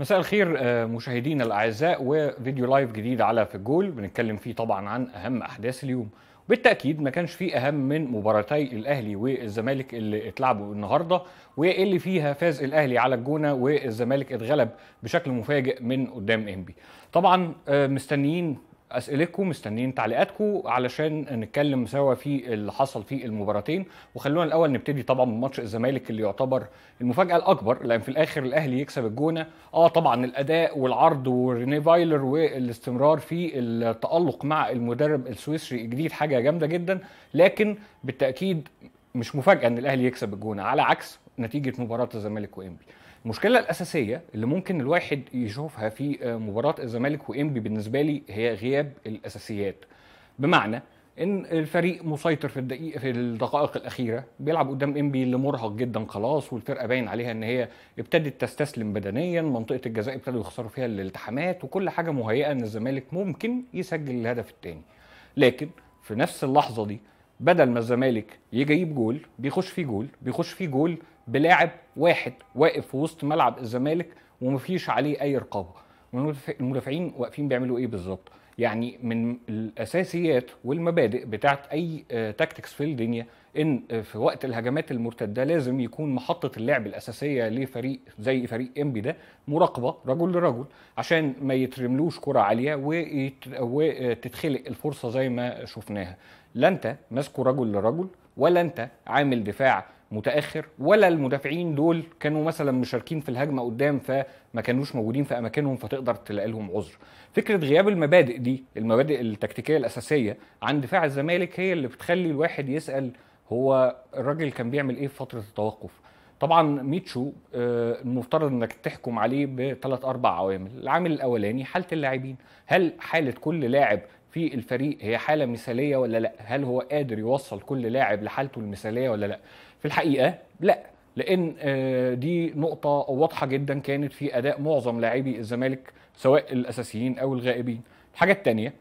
مساء الخير آه، مشاهدينا الاعزاء وفيديو لايف جديد على في الجول بنتكلم فيه طبعا عن اهم احداث اليوم بالتاكيد ما كانش فيه اهم من مباراتي الاهلي والزمالك اللي اتلعبوا النهارده واللي فيها فاز الاهلي على الجونه والزمالك اتغلب بشكل مفاجئ من قدام انبي طبعا آه، مستنيين اسئلتكم مستنيين تعليقاتكم علشان نتكلم سوا في اللي حصل في المباراتين وخلونا الاول نبتدي طبعا من ماتش الزمالك اللي يعتبر المفاجاه الاكبر لان في الاخر الاهلي يكسب الجونه اه طبعا الاداء والعرض وريني فايلر والاستمرار في التالق مع المدرب السويسري الجديد حاجه جامده جدا لكن بالتاكيد مش مفاجاه ان الاهلي يكسب الجونه على عكس نتيجه مباراه الزمالك وانبي المشكله الاساسيه اللي ممكن الواحد يشوفها في آه، مباراه الزمالك وانبي بالنسبه لي هي غياب الاساسيات بمعنى ان الفريق مسيطر في الدقيقه في الدقائق الاخيره بيلعب قدام انبي اللي مرهق جدا خلاص والفرقه باين عليها ان هي ابتدت تستسلم بدنيا منطقه الجزاء ابتدوا يخسروا فيها الالتحامات وكل حاجه مهيئه ان الزمالك ممكن يسجل الهدف الثاني لكن في نفس اللحظه دي بدل ما الزمالك يجي يجيب جول بيخش فيه جول بيخش فيه جول بلاعب واحد واقف في وسط ملعب الزمالك ومفيش عليه اي رقابه المدافعين واقفين بيعملوا ايه بالظبط يعني من الاساسيات والمبادئ بتاعت اي تاكتكس آه، في الدنيا ان آه، في وقت الهجمات المرتده لازم يكون محطه اللعب الاساسيه لفريق زي فريق انبي ده مراقبه رجل لرجل عشان ما يترملوش كره عاليه وتتخلق آه، الفرصه زي ما شفناها لا انت ماسكه رجل لرجل ولا انت عامل دفاع متاخر ولا المدافعين دول كانوا مثلا مشاركين في الهجمه قدام فما كانوش موجودين في اماكنهم فتقدر تلاقي لهم عذر فكره غياب المبادئ دي المبادئ التكتيكيه الاساسيه عن دفاع الزمالك هي اللي بتخلي الواحد يسال هو الراجل كان بيعمل ايه في فتره التوقف طبعا ميتشو آه، المفترض انك تحكم عليه بثلاث اربع عوامل العامل الاولاني حاله اللاعبين هل حاله كل لاعب في الفريق هي حاله مثاليه ولا لا هل هو قادر يوصل كل لاعب لحالته المثاليه ولا لا في الحقيقه لا لان آه، دي نقطه واضحه جدا كانت في اداء معظم لاعبي الزمالك سواء الاساسيين او الغائبين الحاجه الثانيه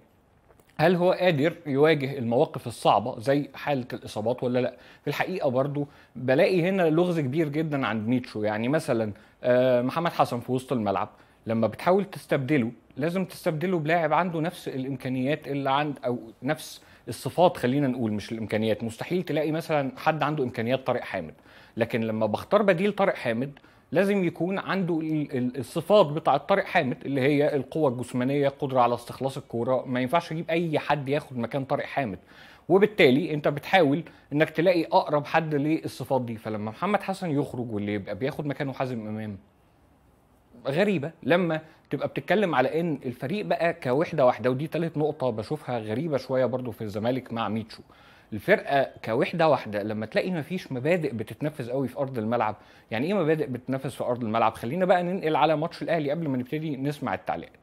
هل هو قادر يواجه المواقف الصعبة زي حالة الإصابات ولا لأ؟ في الحقيقة برضو بلاقي هنا لغز كبير جدا عند نيتشو يعني مثلا آه، محمد حسن في وسط الملعب لما بتحاول تستبدله لازم تستبدله بلاعب عنده نفس الإمكانيات اللي عند أو نفس الصفات خلينا نقول مش الامكانيات مستحيل تلاقي مثلا حد عنده امكانيات طارق حامد لكن لما بختار بديل طارق حامد لازم يكون عنده الصفات بتاع طارق حامد اللي هي القوه الجسمانيه قدره على استخلاص الكوره ما ينفعش اجيب اي حد ياخد مكان طارق حامد وبالتالي انت بتحاول انك تلاقي اقرب حد للصفات دي فلما محمد حسن يخرج واللي يبقى بياخد مكانه حازم امام غريبه لما تبقى بتتكلم على ان الفريق بقى كوحده واحده ودي ثالث نقطه بشوفها غريبه شويه برضو في الزمالك مع ميتشو الفرقه كوحده واحده لما تلاقي مفيش مبادئ بتتنفذ قوي في ارض الملعب يعني ايه مبادئ بتتنفذ في ارض الملعب خلينا بقى ننقل على ماتش الاهلي قبل ما نبتدي نسمع التعليقات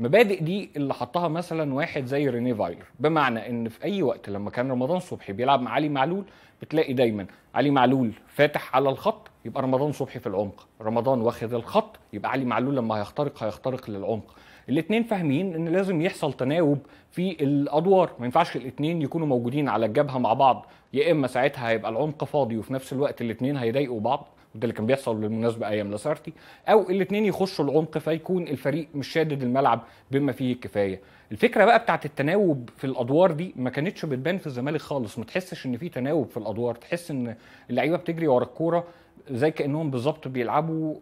مبادئ دي اللي حطها مثلا واحد زي ريني فايلر بمعنى ان في اي وقت لما كان رمضان صبحي بيلعب مع علي معلول بتلاقي دايما علي معلول فاتح على الخط يبقى رمضان صبحي في العمق رمضان واخد الخط يبقى علي معلول لما هيخترق هيخترق للعمق الاثنين فاهمين ان لازم يحصل تناوب في الادوار ما ينفعش الاثنين يكونوا موجودين على الجبهه مع بعض يا اما ساعتها هيبقى العمق فاضي وفي نفس الوقت الاثنين هيضايقوا بعض وده اللي كان بيحصل بالمناسبه ايام لاسارتي او الاثنين يخشوا العمق فيكون الفريق مش شادد الملعب بما فيه الكفايه الفكره بقى بتاعت التناوب في الادوار دي ما كانتش بتبان في الزمالك خالص ما تحسش ان في تناوب في الادوار تحس ان اللعيبه بتجري ورا الكوره زي كانهم بالظبط بيلعبوا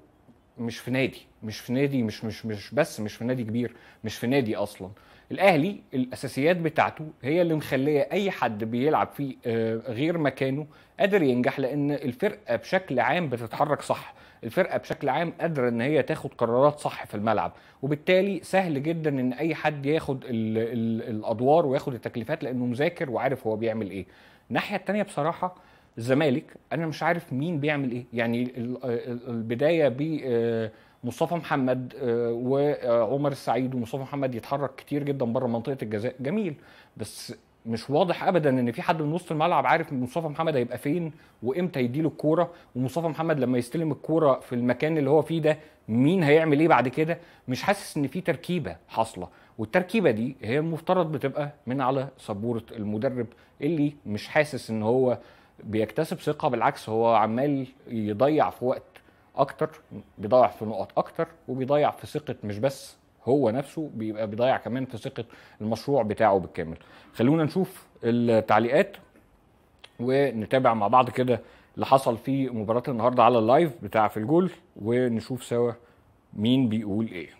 مش في نادي مش في نادي مش مش مش بس مش في نادي كبير مش في نادي اصلا الاهلي الاساسيات بتاعته هي اللي مخليه اي حد بيلعب في آه، غير مكانه قادر ينجح لان الفرقه بشكل عام بتتحرك صح الفرقه بشكل عام قادره ان هي تاخد قرارات صح في الملعب وبالتالي سهل جدا ان اي حد ياخد الـ الـ الادوار وياخد التكليفات لانه مذاكر وعارف هو بيعمل ايه الناحيه الثانيه بصراحه الزمالك انا مش عارف مين بيعمل ايه يعني البدايه بمصطفى آه، محمد آه، وعمر السعيد ومصطفى محمد يتحرك كتير جدا بره منطقه الجزاء جميل بس مش واضح ابدا ان في حد من وسط الملعب عارف مصطفى محمد هيبقى فين وامتى يديله الكوره ومصطفى محمد لما يستلم الكوره في المكان اللي هو فيه ده مين هيعمل ايه بعد كده مش حاسس ان في تركيبه حاصله والتركيبه دي هي المفترض بتبقى من على سبوره المدرب اللي مش حاسس ان هو بيكتسب ثقه بالعكس هو عمال يضيع في وقت اكتر بيضيع في نقط اكتر وبيضيع في ثقه مش بس هو نفسه بيبقى بيضيع كمان في ثقه المشروع بتاعه بالكامل خلونا نشوف التعليقات ونتابع مع بعض كده اللي حصل في مباراه النهارده على اللايف بتاع في الجول ونشوف سوا مين بيقول ايه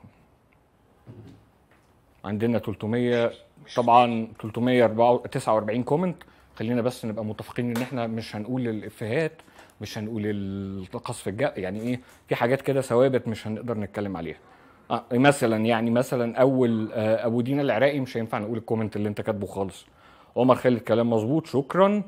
عندنا 300 طبعا 349 كومنت خلينا بس نبقى متفقين ان احنا مش هنقول الافيهات مش هنقول القصف الجا يعني ايه في حاجات كده ثوابت مش هنقدر نتكلم عليها آه مثلا يعني مثلا اول آه ابو دينا العراقي مش هينفع نقول الكومنت اللي انت كاتبه خالص عمر خالد كلام مظبوط شكرا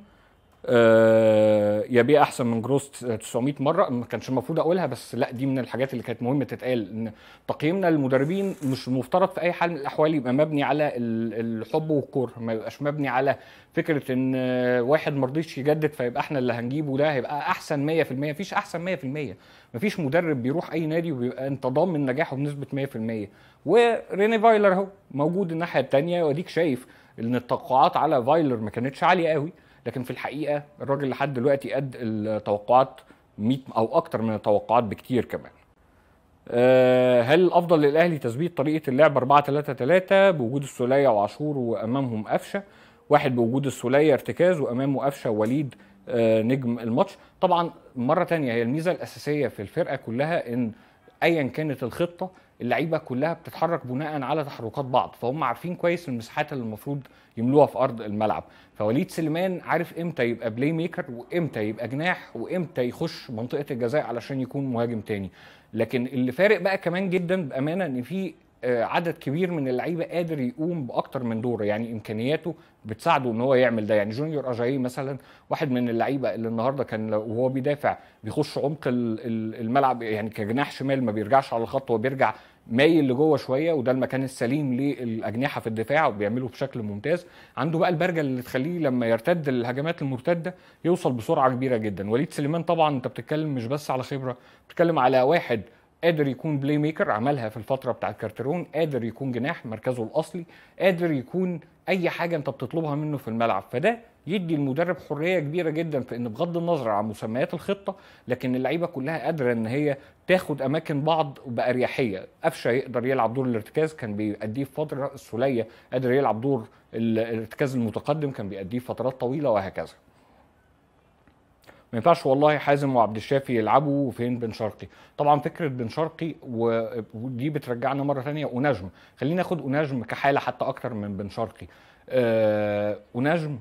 آه، يبيع احسن من جروس 900 مره ما كانش المفروض اقولها بس لا دي من الحاجات اللي كانت مهمه تتقال ان تقييمنا للمدربين مش مفترض في اي حال من الاحوال يبقى مبني على الحب والكره ما يبقاش مبني على فكره ان واحد ما رضيش يجدد فيبقى احنا اللي هنجيبه ده هيبقى احسن 100% مفيش احسن 100% مفيش مدرب بيروح اي نادي وبيبقى انت ضامن نجاحه بنسبه 100% وريني فايلر اهو موجود الناحيه الثانيه واديك شايف ان التوقعات على فايلر ما كانتش عاليه قوي لكن في الحقيقه الراجل لحد دلوقتي قد التوقعات 100 او اكتر من التوقعات بكتير كمان آه، هل الافضل للاهلي تثبيت طريقه اللعب 4 3 3 بوجود السوليه وعاشور وامامهم قفشه واحد بوجود السوليه ارتكاز وامامه قفشه وليد آه، نجم الماتش طبعا مره تانية هي الميزه الاساسيه في الفرقه كلها ان ايا كانت الخطه اللعيبه كلها بتتحرك بناء على تحركات بعض فهم عارفين كويس المساحات اللي المفروض يملوها في ارض الملعب فوليد سليمان عارف امتى يبقى بلاي ميكر وامتى يبقى جناح وامتى يخش منطقه الجزاء علشان يكون مهاجم تاني لكن اللي فارق بقى كمان جدا بامانه ان في آه، عدد كبير من اللعيبه قادر يقوم باكتر من دور يعني امكانياته بتساعده ان هو يعمل ده يعني جونيور اجاي مثلا واحد من اللعيبه اللي النهارده كان وهو بيدافع بيخش عمق الملعب يعني كجناح شمال ما بيرجعش على الخط هو بيرجع مايل لجوه شويه وده المكان السليم للاجنحه في الدفاع وبيعمله بشكل ممتاز عنده بقى البرجه اللي تخليه لما يرتد الهجمات المرتده يوصل بسرعه كبيره جدا وليد سليمان طبعا انت بتتكلم مش بس على خبره بتتكلم على واحد قادر يكون بلاي ميكر عملها في الفتره بتاعت كارترون قادر يكون جناح مركزه الاصلي قادر يكون اي حاجه انت بتطلبها منه في الملعب فده يدي المدرب حريه كبيره جدا في ان بغض النظر عن مسميات الخطه لكن اللعيبه كلها قادره ان هي تاخد اماكن بعض باريحيه قفشه يقدر يلعب دور الارتكاز كان بيأديه في فتره السوليه قادر يلعب دور الارتكاز المتقدم كان بيأديه فترات طويله وهكذا ما ينفعش والله حازم وعبد الشافي يلعبوا وفين بن شرقي طبعا فكره بن شرقي ودي بترجعنا مره ثانيه ونجم خلينا ناخد ونجم كحاله حتى اكتر من بن شرقي أه اوناجم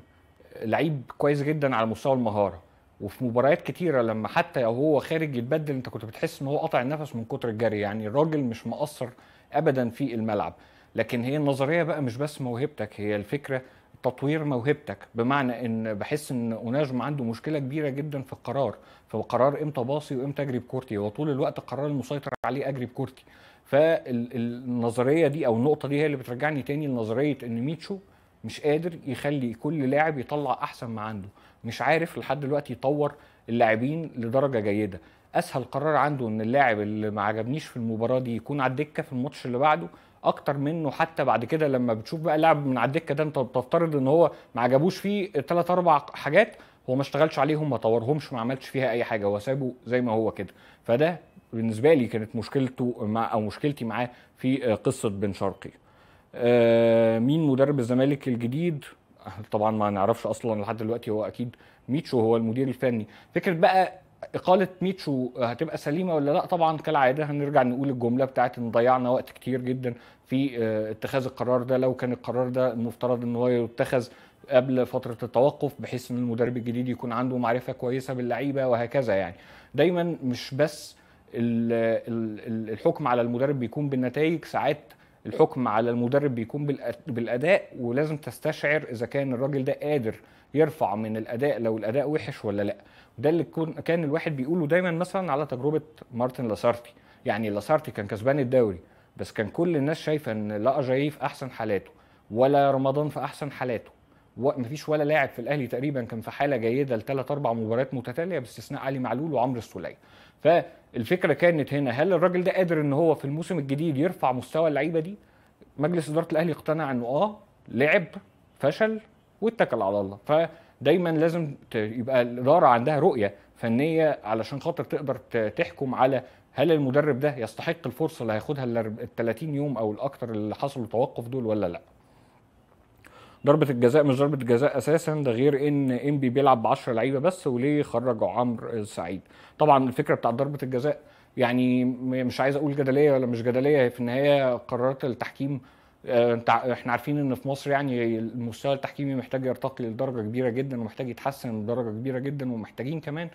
لعيب كويس جدا على مستوى المهاره وفي مباريات كتيره لما حتى لو هو خارج يتبدل انت كنت بتحس ان هو قطع النفس من كتر الجري يعني الراجل مش مقصر ابدا في الملعب لكن هي النظريه بقى مش بس موهبتك هي الفكره تطوير موهبتك بمعنى ان بحس ان اوناجم عنده مشكله كبيره جدا في القرار في قرار امتى باصي وامتى اجري بكورتي هو طول الوقت القرار المسيطر عليه اجري بكورتي فالنظريه دي او النقطه دي هي اللي بترجعني تاني لنظريه ان ميتشو مش قادر يخلي كل لاعب يطلع احسن ما عنده مش عارف لحد دلوقتي يطور اللاعبين لدرجه جيده اسهل قرار عنده ان اللاعب اللي ما عجبنيش في المباراه دي يكون على الدكه في الماتش اللي بعده اكتر منه حتى بعد كده لما بتشوف بقى لاعب من على الدكه ده انت بتفترض ان هو ما عجبوش فيه ثلاث اربع حاجات هو ما اشتغلش عليهم ما طورهمش ما عملش فيها اي حاجه هو سابه زي ما هو كده فده بالنسبه لي كانت مشكلته مع او مشكلتي معاه في قصه بن شرقي آه، مين مدرب الزمالك الجديد طبعا ما نعرفش اصلا لحد دلوقتي هو اكيد ميتشو هو المدير الفني فكره بقى اقاله ميتشو هتبقى سليمه ولا لا طبعا كالعاده هنرجع نقول الجمله بتاعت ان ضيعنا وقت كتير جدا في آه، اتخاذ القرار ده لو كان القرار ده المفترض ان هو يتخذ قبل فتره التوقف بحيث ان المدرب الجديد يكون عنده معرفه كويسه باللعيبه وهكذا يعني دايما مش بس الحكم على المدرب بيكون بالنتائج ساعات الحكم على المدرب بيكون بالاداء ولازم تستشعر اذا كان الراجل ده قادر يرفع من الاداء لو الاداء وحش ولا لا ده اللي كان الواحد بيقوله دايما مثلا على تجربه مارتن لاسارتي يعني لاسارتي كان كسبان الدوري بس كان كل الناس شايفه ان لا جايف في احسن حالاته ولا رمضان في احسن حالاته فيش ولا لاعب في الاهلي تقريبا كان في حاله جيده لثلاث اربع مباريات متتاليه باستثناء علي معلول وعمرو السوليه فالفكره كانت هنا هل الراجل ده قادر ان هو في الموسم الجديد يرفع مستوى اللعيبه دي مجلس اداره الاهلي اقتنع انه اه لعب فشل واتكل على الله فدايما لازم يبقى الاداره عندها رؤيه فنيه علشان خاطر تقدر تحكم على هل المدرب ده يستحق الفرصه اللي هياخدها ال 30 يوم او الاكثر اللي حصلوا توقف دول ولا لا ضربه الجزاء مش ضربه جزاء اساسا ده غير ان انبي بيلعب ب 10 لعيبه بس وليه خرج عمرو السعيد طبعا الفكره بتاعت ضربه الجزاء يعني مش عايز اقول جدليه ولا مش جدليه في النهايه قرارات التحكيم آه، انت احنا عارفين ان في مصر يعني المستوى التحكيمي محتاج يرتقي لدرجه كبيره جدا ومحتاج يتحسن لدرجه كبيره جدا ومحتاجين كمان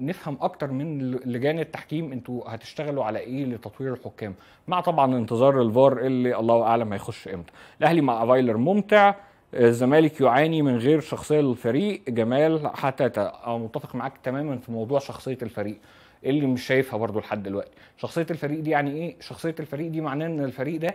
نفهم اكتر من لجان التحكيم انتوا هتشتغلوا على ايه لتطوير الحكام مع طبعا انتظار الفار اللي الله اعلم هيخش امتى الاهلي مع فايلر ممتع آه، الزمالك يعاني من غير شخصيه للفريق جمال حتى متفق معاك تماما في موضوع شخصيه الفريق اللي مش شايفها برضو لحد دلوقتي شخصيه الفريق دي يعني ايه شخصيه الفريق دي معناه ان الفريق ده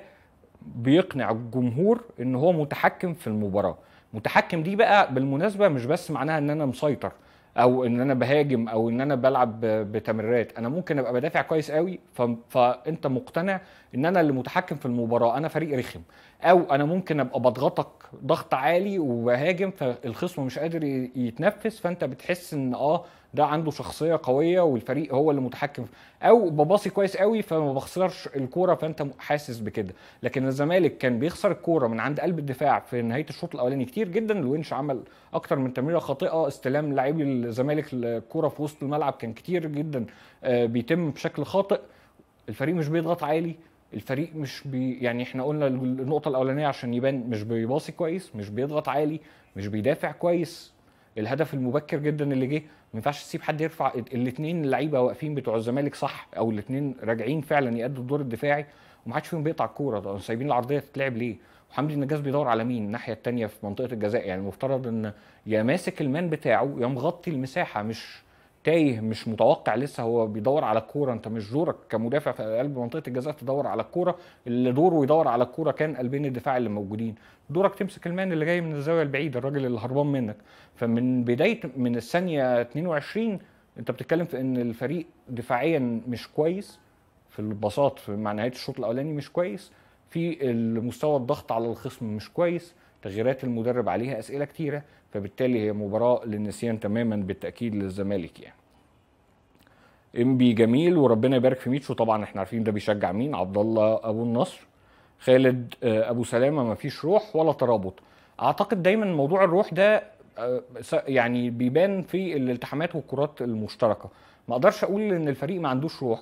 بيقنع الجمهور ان هو متحكم في المباراه متحكم دي بقى بالمناسبه مش بس معناها ان انا مسيطر او ان انا بهاجم او ان انا بلعب بتمريرات انا ممكن ابقى بدافع كويس قوي ف... فانت مقتنع ان انا اللي متحكم في المباراه انا فريق رخم او انا ممكن ابقى بضغطك ضغط عالي وبهاجم فالخصم مش قادر يتنفس فانت بتحس ان اه ده عنده شخصيه قويه والفريق هو اللي متحكم او بباصي كويس قوي فما بخسرش الكوره فانت حاسس بكده لكن الزمالك كان بيخسر الكوره من عند قلب الدفاع في نهايه الشوط الاولاني كتير جدا الونش عمل اكتر من تمريره خاطئه استلام لاعبي الزمالك الكوره في وسط الملعب كان كتير جدا آه، بيتم بشكل خاطئ الفريق مش بيضغط عالي الفريق مش بي يعني احنا قلنا النقطه الاولانيه عشان يبان مش بيباصي كويس مش بيضغط عالي مش بيدافع كويس الهدف المبكر جدا اللي جه ما ينفعش تسيب حد يرفع الاثنين اللعيبه واقفين بتوع الزمالك صح او الاثنين راجعين فعلا يأدوا الدور الدفاعي وما حدش فيهم بيقطع الكوره سايبين العرضيه تتلعب ليه؟ وحمدي النجاز بيدور على مين الناحيه الثانيه في منطقه الجزاء يعني المفترض ان يا ماسك المان بتاعه يا مغطي المساحه مش تايه مش متوقع لسه هو بيدور على الكوره انت مش دورك كمدافع في قلب منطقه الجزاء تدور على الكوره اللي دوره يدور على الكوره كان قلبين الدفاع اللي موجودين دورك تمسك المان اللي جاي من الزاويه البعيده الراجل اللي هربان منك فمن بدايه من الثانيه 22 انت بتتكلم في ان الفريق دفاعيا مش كويس في البساط في مع نهايه الشوط الاولاني مش كويس في المستوى الضغط على الخصم مش كويس تغييرات المدرب عليها اسئله كتيره فبالتالي هي مباراه للنسيان تماما بالتاكيد للزمالك يعني امبي جميل وربنا يبارك في ميتشو طبعا احنا عارفين ده بيشجع مين عبد الله ابو النصر خالد آه، ابو سلامه ما فيش روح ولا ترابط اعتقد دايما موضوع الروح ده آه، يعني بيبان في الالتحامات والكرات المشتركه ما اقدرش اقول ان الفريق ما عندوش روح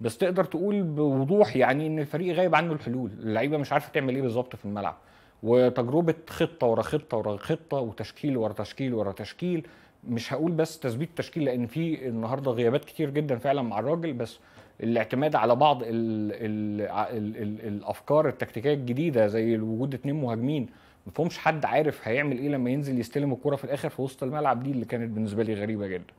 بس تقدر تقول بوضوح يعني ان الفريق غايب عنه الحلول اللعيبه مش عارفه تعمل ايه بالظبط في الملعب وتجربه خطه ورا خطه ورا خطه وتشكيل ورا تشكيل ورا تشكيل مش هقول بس تثبيت تشكيل لان في النهارده غيابات كتير جدا فعلا مع الراجل بس الاعتماد على بعض الـ الـ الـ الـ الافكار التكتيكيه الجديده زي وجود اتنين مهاجمين ما فيهمش حد عارف هيعمل ايه لما ينزل يستلم الكره في الاخر في وسط الملعب دي اللي كانت بالنسبه لي غريبه جدا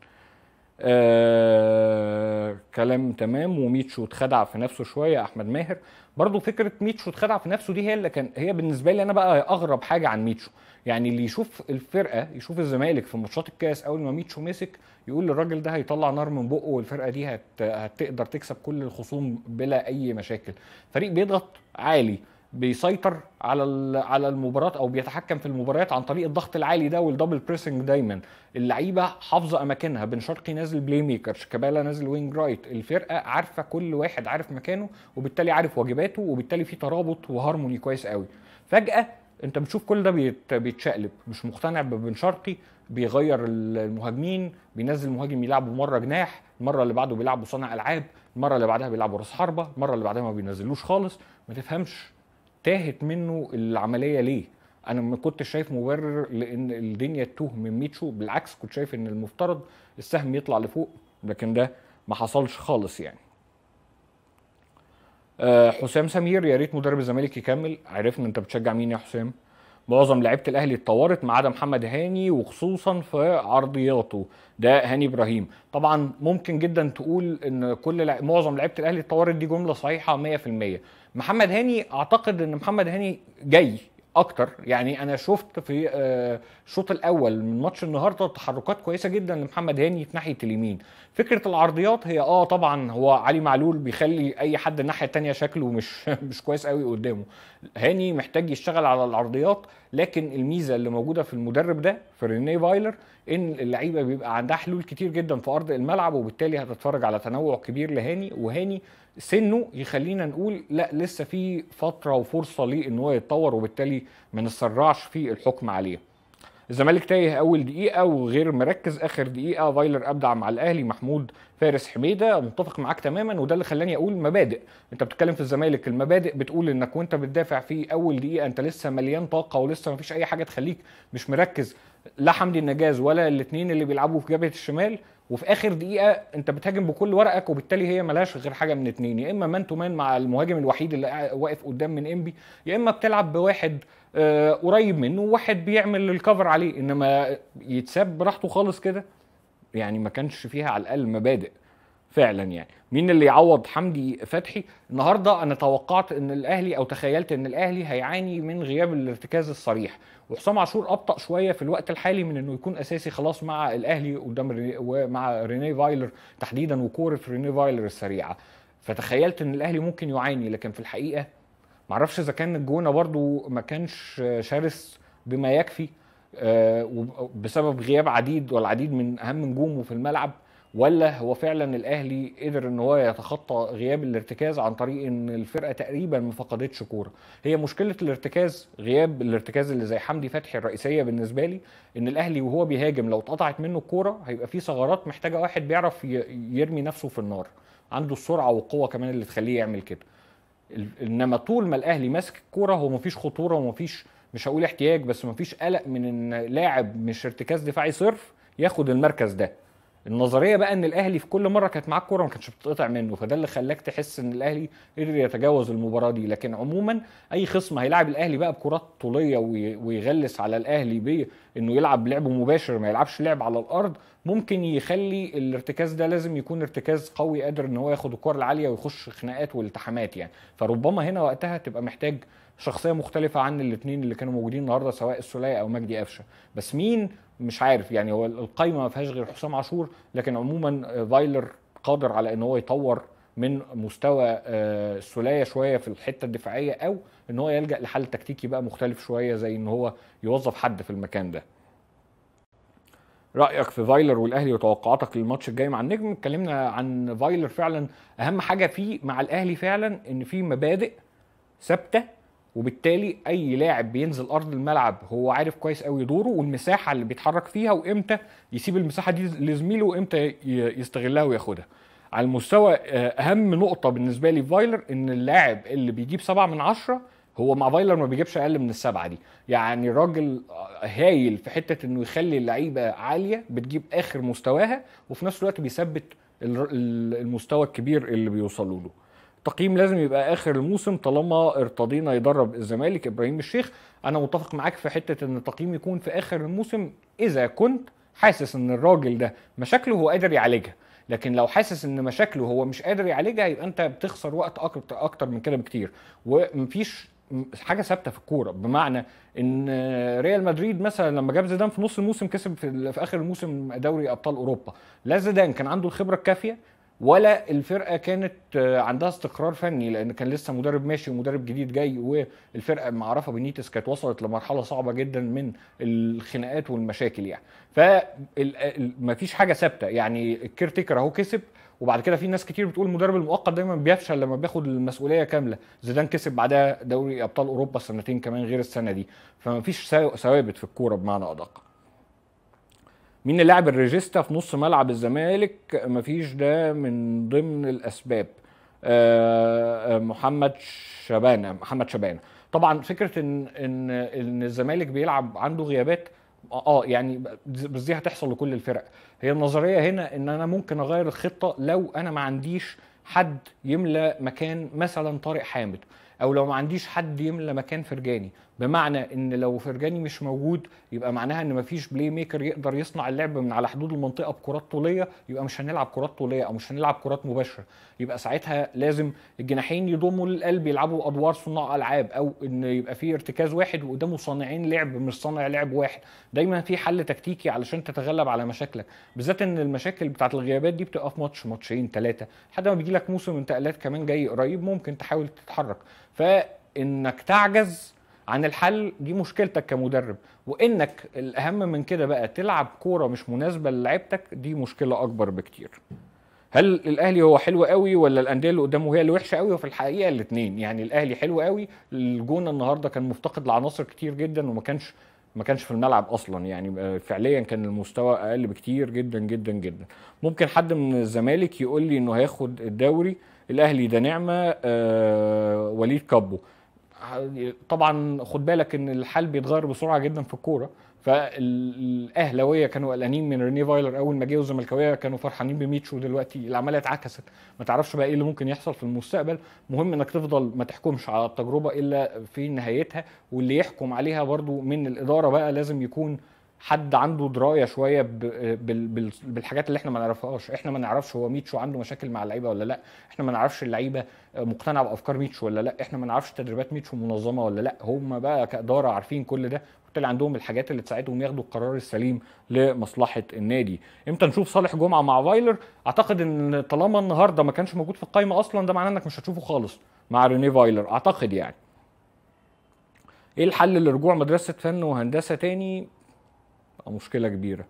آه كلام تمام وميتشو اتخدع في نفسه شويه احمد ماهر برضو فكره ميتشو اتخدع في نفسه دي هي اللي كان هي بالنسبه لي انا بقى اغرب حاجه عن ميتشو يعني اللي يشوف الفرقه يشوف الزمالك في ماتشات الكاس اول ما ميتشو مسك يقول الراجل ده هيطلع نار من بقه والفرقه دي هت... هتقدر تكسب كل الخصوم بلا اي مشاكل فريق بيضغط عالي بيسيطر على على المباراه او بيتحكم في المباريات عن طريق الضغط العالي ده والدبل بريسنج دايما اللعيبه حافظه اماكنها بن شرقي نازل بلاي ميكر شيكابالا نازل وينج رايت الفرقه عارفه كل واحد عارف مكانه وبالتالي عارف واجباته وبالتالي في ترابط وهارموني كويس قوي فجاه انت بتشوف كل ده بيتشقلب مش مقتنع ببن شرقي بيغير المهاجمين بينزل مهاجم يلعبه مره جناح المره اللي بعده بيلعبه صانع العاب المره اللي بعدها بيلعبه راس حربه المره اللي بعدها ما بينزلوش خالص ما تفهمش تاهت منه العمليه ليه انا ما كنتش شايف مبرر لان الدنيا تتوه من ميتشو بالعكس كنت شايف ان المفترض السهم يطلع لفوق لكن ده ما حصلش خالص يعني أه حسام سمير يا ريت مدرب الزمالك يكمل عرفنا انت بتشجع مين يا حسام معظم لعيبه الاهلي اتطورت ما عدا محمد هاني وخصوصا في عرضياته ده هاني ابراهيم طبعا ممكن جدا تقول ان كل لع... معظم لعيبه الاهلي اتطورت دي جمله صحيحه 100% محمد هاني اعتقد ان محمد هاني جاي اكتر يعني انا شفت في آه، الشوط الاول من ماتش النهارده تحركات كويسه جدا لمحمد هاني في ناحيه اليمين فكره العرضيات هي اه طبعا هو علي معلول بيخلي اي حد الناحيه الثانيه شكله مش مش كويس قوي قدامه هاني محتاج يشتغل على العرضيات لكن الميزه اللي موجوده في المدرب ده في رينيه فايلر ان اللعيبه بيبقى عندها حلول كتير جدا في ارض الملعب وبالتالي هتتفرج على تنوع كبير لهاني وهاني سنه يخلينا نقول لا لسه في فتره وفرصه ليه ان هو يتطور وبالتالي ما نسرعش في الحكم عليه الزمالك تايه اول دقيقه وغير مركز اخر دقيقه فايلر ابدع مع الاهلي محمود فارس حميده متفق معاك تماما وده اللي خلاني اقول مبادئ انت بتتكلم في الزمالك المبادئ بتقول انك وانت بتدافع في اول دقيقه انت لسه مليان طاقه ولسه مفيش اي حاجه تخليك مش مركز لا حمدي النجاز ولا الاثنين اللي بيلعبوا في جبهه الشمال وفي اخر دقيقه انت بتهاجم بكل ورقك وبالتالي هي ملهاش غير حاجه من اتنين يا اما مان تو مان مع المهاجم الوحيد اللي واقف قدام من انبي يا اما بتلعب بواحد آه قريب منه وواحد بيعمل الكفر عليه انما يتساب براحته خالص كده يعني ما كانش فيها على الاقل مبادئ فعلا يعني مين اللي يعوض حمدي فتحي النهارده انا توقعت ان الاهلي او تخيلت ان الاهلي هيعاني من غياب الارتكاز الصريح وحسام عاشور ابطا شويه في الوقت الحالي من انه يكون اساسي خلاص مع الاهلي قدام ريني ومع ريني فايلر تحديدا وكوره ريني فايلر السريعه فتخيلت ان الاهلي ممكن يعاني لكن في الحقيقه معرفش اذا كان الجونه برضو ما كانش شرس بما يكفي آه، بسبب غياب عديد والعديد من اهم نجومه في الملعب ولا هو فعلا الاهلي قدر ان هو يتخطى غياب الارتكاز عن طريق ان الفرقه تقريبا ما فقدتش كوره هي مشكله الارتكاز غياب الارتكاز اللي زي حمدي فتحي الرئيسيه بالنسبه لي ان الاهلي وهو بيهاجم لو اتقطعت منه الكوره هيبقى في ثغرات محتاجه واحد بيعرف يرمي نفسه في النار عنده السرعه والقوه كمان اللي تخليه يعمل كده انما طول ما الاهلي ماسك الكوره هو مفيش خطوره ومفيش مش هقول احتياج بس مفيش قلق من ان لاعب مش ارتكاز دفاعي صرف ياخد المركز ده النظريه بقى ان الاهلي في كل مره كانت معاه الكوره ما كانتش بتتقطع منه فده اللي خلاك تحس ان الاهلي قدر يتجاوز المباراه دي لكن عموما اي خصم هيلاعب الاهلي بقى بكرات طوليه ويغلس على الاهلي بانه يلعب لعب مباشر ما يلعبش لعب على الارض ممكن يخلي الارتكاز ده لازم يكون ارتكاز قوي قادر ان هو ياخد الكور العاليه ويخش خناقات والتحامات يعني فربما هنا وقتها تبقى محتاج شخصيه مختلفه عن الاثنين اللي كانوا موجودين النهارده سواء السوليه او مجدي قفشه بس مين مش عارف يعني هو القايمه ما فيهاش غير حسام عاشور لكن عموما آه، فايلر قادر على ان هو يطور من مستوى آه، السلايه شويه في الحته الدفاعيه او ان هو يلجا لحل تكتيكي بقى مختلف شويه زي ان هو يوظف حد في المكان ده رايك في فايلر والاهلي وتوقعاتك للماتش الجاي مع النجم اتكلمنا عن فايلر فعلا اهم حاجه فيه مع الاهلي فعلا ان في مبادئ ثابته وبالتالي اي لاعب بينزل ارض الملعب هو عارف كويس قوي دوره والمساحه اللي بيتحرك فيها وامتى يسيب المساحه دي لزميله وامتى يستغلها وياخدها على المستوى آه، اهم نقطه بالنسبه لي فايلر ان اللاعب اللي بيجيب سبعة من عشرة هو مع فايلر ما بيجيبش اقل من السبعه دي يعني راجل آه، هايل في حته انه يخلي اللعيبه عاليه بتجيب اخر مستواها وفي نفس الوقت بيثبت المستوى الكبير اللي بيوصلوا له التقييم لازم يبقى اخر الموسم طالما ارتضينا يدرب الزمالك ابراهيم الشيخ انا متفق معاك في حته ان التقييم يكون في اخر الموسم اذا كنت حاسس ان الراجل ده مشاكله هو قادر يعالجها لكن لو حاسس ان مشاكله هو مش قادر يعالجها يبقى انت بتخسر وقت اكتر من كده بكتير ومفيش حاجه ثابته في الكوره بمعنى ان ريال مدريد مثلا لما جاب زيدان في نص الموسم كسب في, في اخر الموسم دوري ابطال اوروبا لا زيدان كان عنده الخبره الكافيه ولا الفرقه كانت آه، عندها استقرار فني لان كان لسه مدرب ماشي ومدرب جديد جاي والفرقه معرفه بنيتس كانت وصلت لمرحله صعبه جدا من الخناقات والمشاكل يعني فمفيش حاجه ثابته يعني الكيرتيكر اهو كسب وبعد كده في ناس كتير بتقول المدرب المؤقت دايما بيفشل لما بياخد المسؤوليه كامله زيدان كسب بعدها دوري ابطال اوروبا سنتين كمان غير السنه دي فمفيش ثوابت في الكوره بمعنى ادق مين اللي لعب الريجيستا في نص ملعب الزمالك مفيش ده من ضمن الاسباب آه، آه، محمد شبانه محمد شبانه طبعا فكره ان ان ان الزمالك بيلعب عنده غيابات اه يعني بس دي هتحصل لكل الفرق هي النظريه هنا ان انا ممكن اغير الخطه لو انا ما عنديش حد يملى مكان مثلا طارق حامد او لو ما عنديش حد يملى مكان فرجاني بمعنى ان لو فرجاني مش موجود يبقى معناها ان مفيش بلاي ميكر يقدر يصنع اللعب من على حدود المنطقه بكرات طوليه يبقى مش هنلعب كرات طوليه او مش هنلعب كرات مباشره يبقى ساعتها لازم الجناحين يضموا للقلب يلعبوا ادوار صناع العاب او ان يبقى في ارتكاز واحد وقدامه صانعين لعب مش صانع لعب واحد دايما في حل تكتيكي علشان تتغلب على مشاكلك بالذات ان المشاكل بتاعت الغيابات دي بتبقى في ماتش ماتشين ثلاثه لحد ما بيجي لك موسم انتقالات كمان جاي قريب ممكن تحاول تتحرك فانك تعجز عن الحل دي مشكلتك كمدرب وانك الاهم من كده بقى تلعب كوره مش مناسبه للعبتك دي مشكله اكبر بكتير هل الاهلي هو حلو قوي ولا الانديه اللي قدامه هي اللي وحشه قوي وفي الحقيقه الاثنين يعني الاهلي حلو قوي الجونه النهارده كان مفتقد لعناصر كتير جدا وما كانش ما كانش في الملعب اصلا يعني آه، فعليا كان المستوى اقل بكتير جدا جدا جدا ممكن حد من الزمالك يقول لي انه هياخد الدوري الاهلي ده نعمه آه وليد كابو طبعا خد بالك ان الحال بيتغير بسرعه جدا في الكوره فالاهلاويه كانوا قلقانين من ريني فايلر اول ما جه والزملكاويه كانوا فرحانين بميتشو دلوقتي العمليه اتعكست ما تعرفش بقى ايه اللي ممكن يحصل في المستقبل مهم انك تفضل ما تحكمش على التجربه الا في نهايتها واللي يحكم عليها برضو من الاداره بقى لازم يكون حد عنده درايه شويه بالحاجات اللي احنا ما نعرفهاش احنا ما نعرفش هو ميتشو عنده مشاكل مع اللعيبه ولا لا احنا ما نعرفش اللعيبه مقتنعه بافكار ميتشو ولا لا احنا ما نعرفش تدريبات ميتشو منظمه ولا لا هم بقى كاداره عارفين كل ده وبالتالي عندهم الحاجات اللي تساعدهم ياخدوا القرار السليم لمصلحه النادي امتى نشوف صالح جمعه مع فايلر اعتقد ان طالما النهارده ما كانش موجود في القائمه اصلا ده معناه انك مش هتشوفه خالص مع ريني فايلر اعتقد يعني ايه الحل لرجوع مدرسه فن وهندسه تاني مشكله كبيره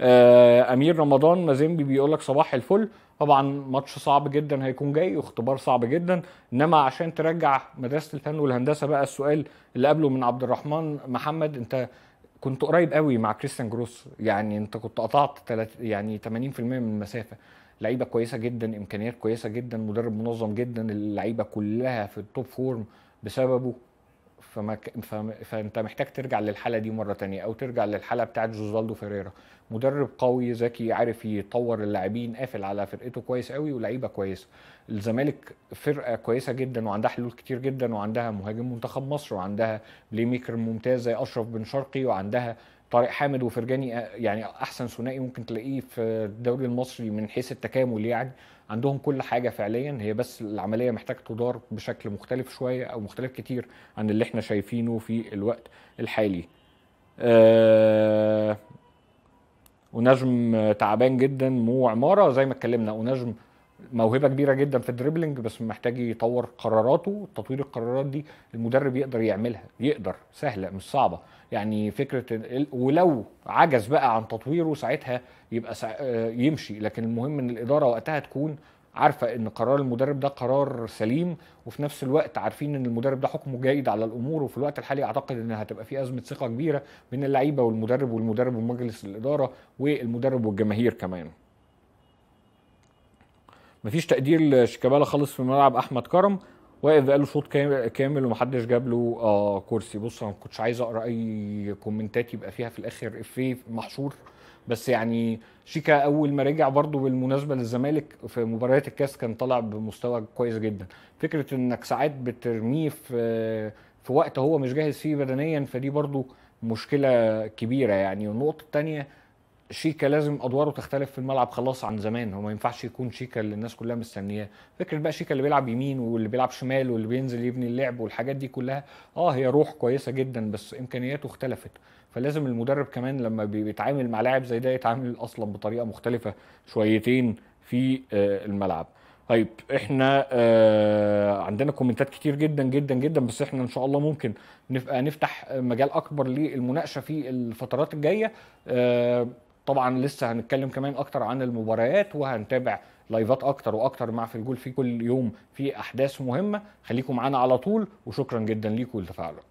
آه، امير رمضان مازيمبي بيقول لك صباح الفل طبعا ماتش صعب جدا هيكون جاي واختبار صعب جدا انما عشان ترجع مدرسه الفن والهندسه بقى السؤال اللي قبله من عبد الرحمن محمد انت كنت قريب قوي مع كريستيان جروس يعني انت كنت قطعت يعني 80% من المسافه لعيبه كويسه جدا امكانيات كويسه جدا مدرب منظم جدا اللعيبه كلها في التوب فورم بسببه فما ك... ف... فانت محتاج ترجع للحاله دي مره تانية او ترجع للحاله بتاعه جوزالدو فيريرا مدرب قوي ذكي عارف يطور اللاعبين قافل على فرقته كويس قوي ولاعيبه كويسه الزمالك فرقه كويسه جدا وعندها حلول كتير جدا وعندها مهاجم منتخب مصر وعندها بلي ميكر ممتاز زي اشرف بن شرقي وعندها طارق حامد وفرجاني آه، يعني احسن ثنائي ممكن تلاقيه في الدوري المصري من حيث التكامل يعني عندهم كل حاجه فعليا هي بس العمليه محتاجه تدار بشكل مختلف شويه او مختلف كتير عن اللي احنا شايفينه في الوقت الحالي آه، ونجم تعبان جدا مو عماره زي ما اتكلمنا ونجم موهبه كبيره جدا في الدريبلينج بس محتاج يطور قراراته تطوير القرارات دي المدرب يقدر يعملها يقدر سهله مش صعبه يعني فكره ولو عجز بقى عن تطويره ساعتها يبقى سع... آه، يمشي لكن المهم ان الاداره وقتها تكون عارفه ان قرار المدرب ده قرار سليم وفي نفس الوقت عارفين ان المدرب ده حكمه جيد على الامور وفي الوقت الحالي اعتقد ان هتبقى في ازمه ثقه كبيره بين اللعيبه والمدرب والمدرب ومجلس الاداره والمدرب والجماهير كمان مفيش تقدير لشيكابالا خالص في ملعب احمد كرم واقف بقاله شوط كامل ومحدش جاب له آه كرسي بص انا ما كنتش عايز اقرا اي كومنتات يبقى فيها في الاخر افيه محشور بس يعني شيكا اول ما رجع برضه بالمناسبه للزمالك في مباريات الكاس كان طالع بمستوى كويس جدا فكره انك ساعات بترميه في في وقت هو مش جاهز فيه بدنيا فدي برضه مشكله كبيره يعني النقطه الثانيه شيكا لازم ادواره تختلف في الملعب خلاص عن زمان هو ما ينفعش يكون شيكا اللي الناس كلها مستنياه فكره بقى شيكا اللي بيلعب يمين واللي بيلعب شمال واللي بينزل يبني اللعب والحاجات دي كلها اه هي روح كويسه جدا بس امكانياته اختلفت فلازم المدرب كمان لما بيتعامل مع لاعب زي ده يتعامل اصلا بطريقه مختلفه شويتين في آه، الملعب طيب احنا آه عندنا كومنتات كتير جدا جدا جدا بس احنا ان شاء الله ممكن نبقى نفتح مجال اكبر للمناقشه في الفترات الجايه آه طبعا لسه هنتكلم كمان اكتر عن المباريات وهنتابع لايفات اكتر واكتر مع في الجول في كل يوم في احداث مهمه خليكم معانا على طول وشكرا جدا ليكم لتفاعلكم